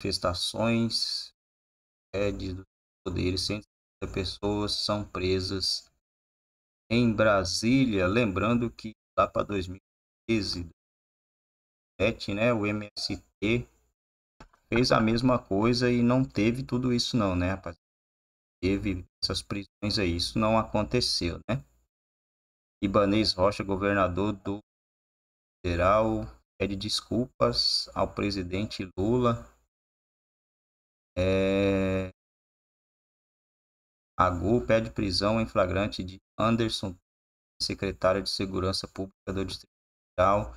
manifestações, pede é, do poderes, 150 pessoas são presas em Brasília. Lembrando que lá para 2013, né, o MST fez a mesma coisa e não teve tudo isso não, né, rapaz? Teve essas prisões aí, isso não aconteceu, né? Ibanez Rocha, governador do Federal, pede desculpas ao presidente Lula é... Agu pede prisão em flagrante de Anderson, secretário de Segurança Pública do Distrito Federal.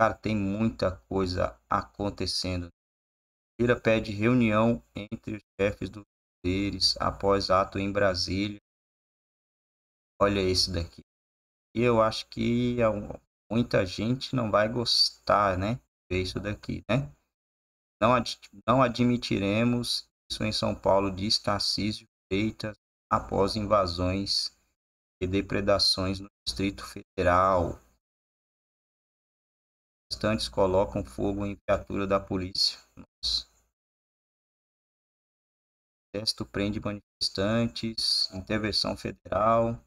Cara, tem muita coisa acontecendo. Lira pede reunião entre os chefes dos poderes após ato em Brasília. Olha esse daqui. Eu acho que é muita gente não vai gostar, né? Ver isso daqui, né? Não, ad não admitiremos isso em São Paulo, de Tarcísio feitas após invasões e depredações no Distrito Federal. Manifestantes colocam fogo em viatura da polícia. Nossa. O prende manifestantes, intervenção federal.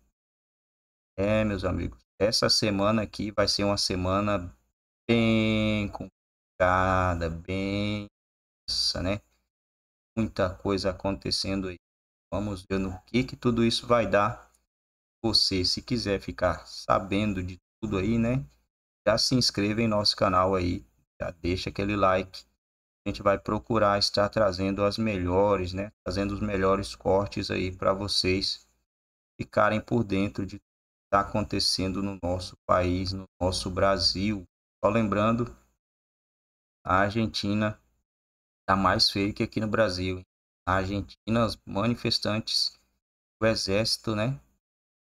É, meus amigos, essa semana aqui vai ser uma semana bem complicada, bem. Nossa, né? muita coisa acontecendo aí. Vamos ver no que, que tudo isso vai dar. Você, se quiser ficar sabendo de tudo aí, né? Já se inscreva em nosso canal aí, já deixa aquele like. A gente vai procurar estar trazendo as melhores, né? Trazendo os melhores cortes aí para vocês ficarem por dentro de está acontecendo no nosso país, no nosso Brasil. Só lembrando, a Argentina está mais feio que aqui no Brasil. Na Argentina, os manifestantes do exército, né?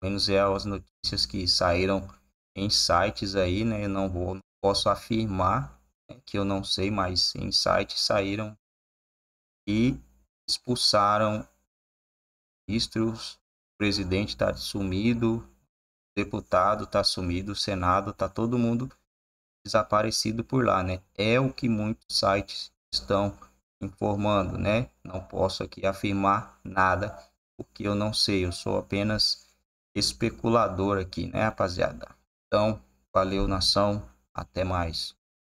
Menos é as notícias que saíram em sites aí, né? Eu não vou, não posso afirmar né? que eu não sei, mas em sites saíram e expulsaram ministros, o presidente está sumido, o deputado está sumido, o Senado está todo mundo desaparecido por lá, né? É o que muitos sites estão informando, né? Não posso aqui afirmar nada, porque eu não sei, eu sou apenas especulador aqui, né, rapaziada? Então, valeu nação, até mais.